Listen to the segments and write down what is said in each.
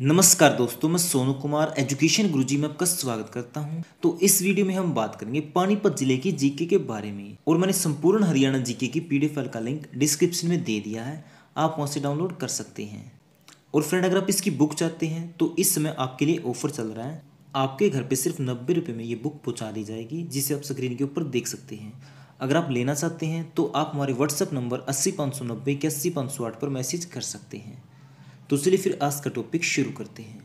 नमस्कार दोस्तों मैं सोनू कुमार एजुकेशन गुरुजी में आपका स्वागत करता हूं तो इस वीडियो में हम बात करेंगे पानीपत जिले की जीके के बारे में और मैंने संपूर्ण हरियाणा जीके की पीडीएफ का लिंक डिस्क्रिप्शन में दे दिया है आप वहां से डाउनलोड कर सकते हैं और फ्रेंड अगर आप इसकी बुक चाहते हैं तो इस समय आपके लिए ऑफर चल रहा है आपके घर पर सिर्फ नब्बे रुपये में ये बुक पहुँचा दी जाएगी जिसे आप स्क्रीन के ऊपर देख सकते हैं अगर आप लेना चाहते हैं तो आप हमारे व्हाट्सअप नंबर अस्सी पाँच सौ नब्बे पाँच सौ आठ पर मैसेज कर सकते हैं तो चलिए फिर आज का टॉपिक शुरू करते हैं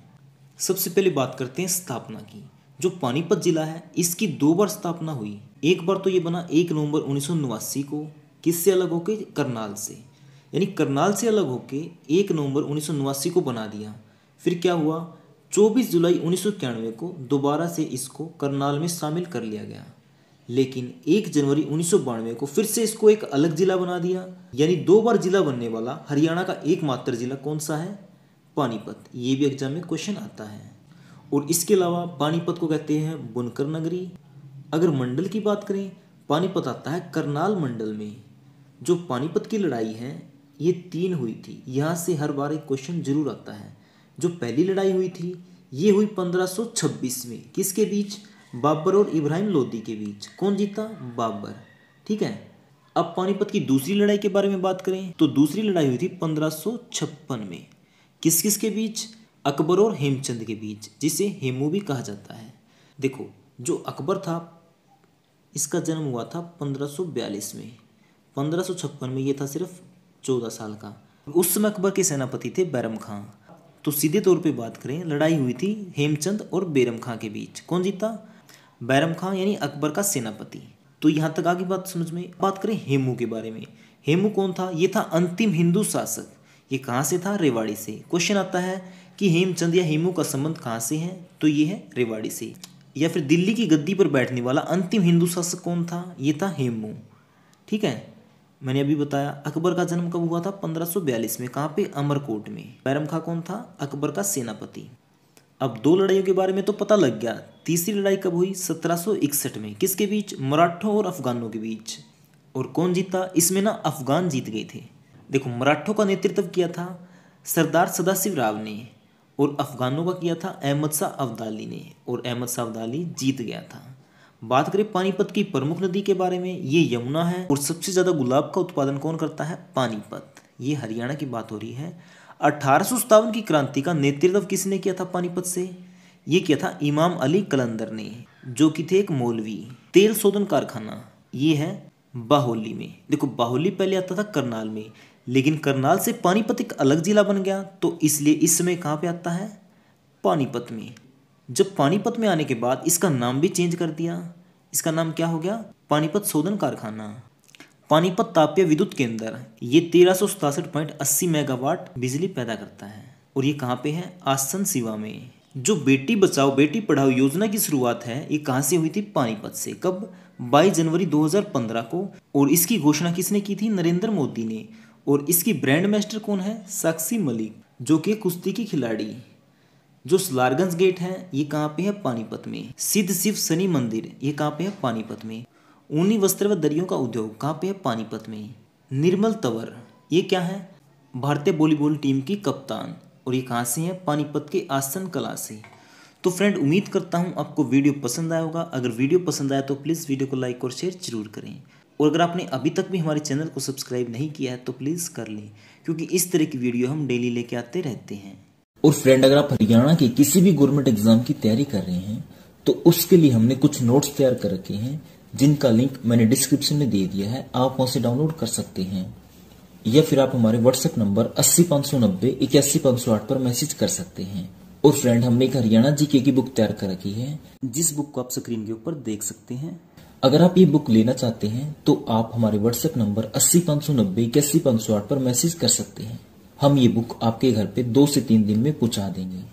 सबसे पहले बात करते हैं स्थापना की जो पानीपत जिला है इसकी दो बार स्थापना हुई एक बार तो ये बना एक नवंबर उन्नीस को किससे अलग होके करनाल से यानी करनाल से अलग होके एक नवंबर उन्नीस को बना दिया फिर क्या हुआ 24 जुलाई उन्नीस को दोबारा से इसको करनाल में शामिल कर लिया गया लेकिन एक जनवरी उन्नीस को फिर से इसको एक अलग जिला बना दिया यानी दो बार जिला बनने वाला हरियाणा का एकमात्र जिला कौन सा है पानीपत ये भी एग्जाम में क्वेश्चन आता है और इसके अलावा पानीपत को कहते हैं बुनकर नगरी अगर मंडल की बात करें पानीपत आता है करनाल मंडल में जो पानीपत की लड़ाई है ये तीन हुई थी यहाँ से हर बार एक क्वेश्चन जरूर आता है जो पहली लड़ाई हुई थी ये हुई 1526 में किसके बीच बाबर और इब्राहिम लोदी के बीच कौन जीता बाबर ठीक है अब पानीपत की दूसरी लड़ाई के बारे में बात करें तो दूसरी लड़ाई हुई थी पंद्रह में किस किस के बीच अकबर और हेमचंद के बीच जिसे हेमू भी कहा जाता है देखो जो अकबर था इसका जन्म हुआ था 1542 में 1556 में ये था सिर्फ 14 साल का उस समय अकबर के सेनापति थे बैरम खां तो सीधे तौर पे बात करें लड़ाई हुई थी हेमचंद और बैरम खां के बीच कौन जीता बैरम खां यानी अकबर का सेनापति तो यहाँ तक आगे बात समझ में बात करें हेमू के बारे में हेमू कौन था ये था अंतिम हिंदू शासक ये कहाँ से था रेवाड़ी से क्वेश्चन आता है कि हेमचंद या हेमू का संबंध कहाँ से है तो ये है रेवाड़ी से या फिर दिल्ली की गद्दी पर बैठने वाला अंतिम हिंदू शासक कौन था ये था हेमू ठीक है मैंने अभी बताया अकबर का जन्म कब हुआ था 1542 में कहाँ पे अमरकोट में बैरम खां कौन था अकबर का सेनापति अब दो लड़ाइयों के बारे में तो पता लग गया तीसरी लड़ाई कब हुई 1761 में किसके बीच मराठों और अफगानों के बीच और कौन जीता इसमें ना अफगान जीत गए थे देखो मराठों का नेतृत्व किया था सरदार सदाशिव राव ने और अफगानों का किया था अहमद शाह अब्दाली ने और अहमद शाह अब्दाली जीत गया था बात करें पानीपत की प्रमुख नदी के बारे में ये यमुना है और सबसे ज़्यादा गुलाब का उत्पादन कौन करता है पानीपत ये हरियाणा की बात हो रही है अठारह की क्रांति का नेतृत्व किसने किया था पानीपत से ये किया था इमाम अली कलंदर ने जो कि थे एक मौलवी तेल शोधन कारखाना ये है बाहोली में देखो बाहोली पहले आता था करनाल में लेकिन करनाल से पानीपत एक अलग ज़िला बन गया तो इसलिए इस समय कहाँ पे आता है पानीपत में जब पानीपत में आने के बाद इसका नाम भी चेंज कर दिया इसका नाम क्या हो गया पानीपत शोधन कारखाना पानीपत तापीय विद्युत केंद्र ये तेरह सौ सतासठ पॉइंट अस्सी मेगावाट बिजली पैदा करता है और ये कहाँ पे है आसन सिवा में जो बेटी बचाओ बेटी पढ़ाओ योजना की शुरुआत है ये कहाँ से हुई थी पानीपत से कब 22 जनवरी 2015 को और इसकी घोषणा किसने की थी नरेंद्र मोदी ने और इसकी ब्रांड मास्टर कौन है साक्षी मलिक जो कि कुश्ती की खिलाड़ी जो सलारगंज गेट है ये कहाँ पे है पानीपत में सिद्ध शिव शनि मंदिर ये कहाँ पे है पानीपत में ऊनी वस्त्र व दरियों का उद्योग कहाँ पे है पानीपत में निर्मल तवर ये क्या है भारतीय वॉलीबॉल टीम की कप्तान और ये कहाँ से है पानीपत के आसन कला से तो फ्रेंड उम्मीद करता हूँ आपको वीडियो पसंद आया होगा अगर वीडियो पसंद आया तो प्लीज़ वीडियो को लाइक और शेयर जरूर करें और अगर आपने अभी तक भी हमारे चैनल को सब्सक्राइब नहीं किया है तो प्लीज़ कर लें क्योंकि इस तरह की वीडियो हम डेली लेके आते रहते हैं और फ्रेंड अगर आप हरियाणा के किसी भी गवर्नमेंट एग्जाम की तैयारी कर रहे हैं तो उसके लिए हमने कुछ नोट्स तैयार कर रखे हैं जिनका लिंक मैंने डिस्क्रिप्शन में दे दिया है आप वहां से डाउनलोड कर सकते हैं या फिर आप हमारे व्हाट्सएप नंबर अस्सी पांच सौ नब्बे इक्यासी पाँच सौ आठ पर मैसेज कर सकते हैं और फ्रेंड हमने एक हरियाणा जीके की बुक तैयार कर रखी है जिस बुक को आप स्क्रीन के ऊपर देख सकते हैं अगर आप ये बुक लेना चाहते हैं तो आप हमारे व्हाट्सएप नंबर अस्सी पाँच सौ नब्बे इक्यासी पाँच सौ आठ पर मैसेज तो कर सकते हैं हम ये बुक आपके घर पे दो से तीन दिन में पहुंचा देंगे